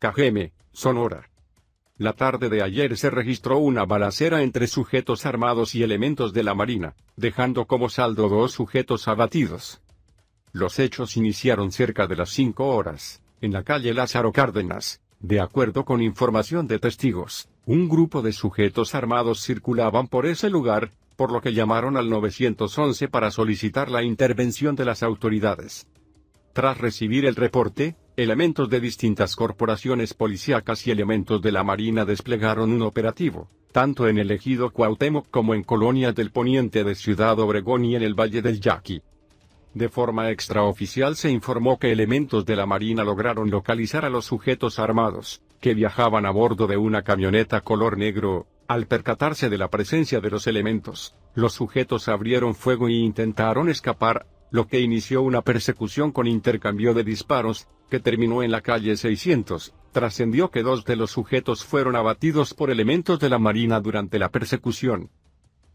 Cajeme, Sonora. La tarde de ayer se registró una balacera entre sujetos armados y elementos de la Marina, dejando como saldo dos sujetos abatidos. Los hechos iniciaron cerca de las 5 horas, en la calle Lázaro Cárdenas. De acuerdo con información de testigos, un grupo de sujetos armados circulaban por ese lugar, por lo que llamaron al 911 para solicitar la intervención de las autoridades. Tras recibir el reporte, elementos de distintas corporaciones policíacas y elementos de la Marina desplegaron un operativo, tanto en el ejido Cuauhtémoc como en colonias del poniente de Ciudad Obregón y en el Valle del Yaqui. De forma extraoficial se informó que elementos de la Marina lograron localizar a los sujetos armados, que viajaban a bordo de una camioneta color negro, al percatarse de la presencia de los elementos, los sujetos abrieron fuego e intentaron escapar, lo que inició una persecución con intercambio de disparos, que terminó en la calle 600, trascendió que dos de los sujetos fueron abatidos por elementos de la Marina durante la persecución.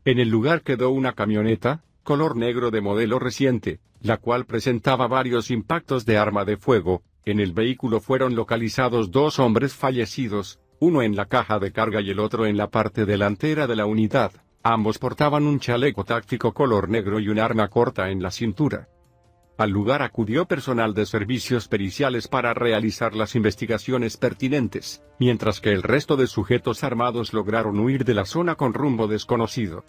En el lugar quedó una camioneta, color negro de modelo reciente, la cual presentaba varios impactos de arma de fuego, en el vehículo fueron localizados dos hombres fallecidos, uno en la caja de carga y el otro en la parte delantera de la unidad. Ambos portaban un chaleco táctico color negro y un arma corta en la cintura. Al lugar acudió personal de servicios periciales para realizar las investigaciones pertinentes, mientras que el resto de sujetos armados lograron huir de la zona con rumbo desconocido.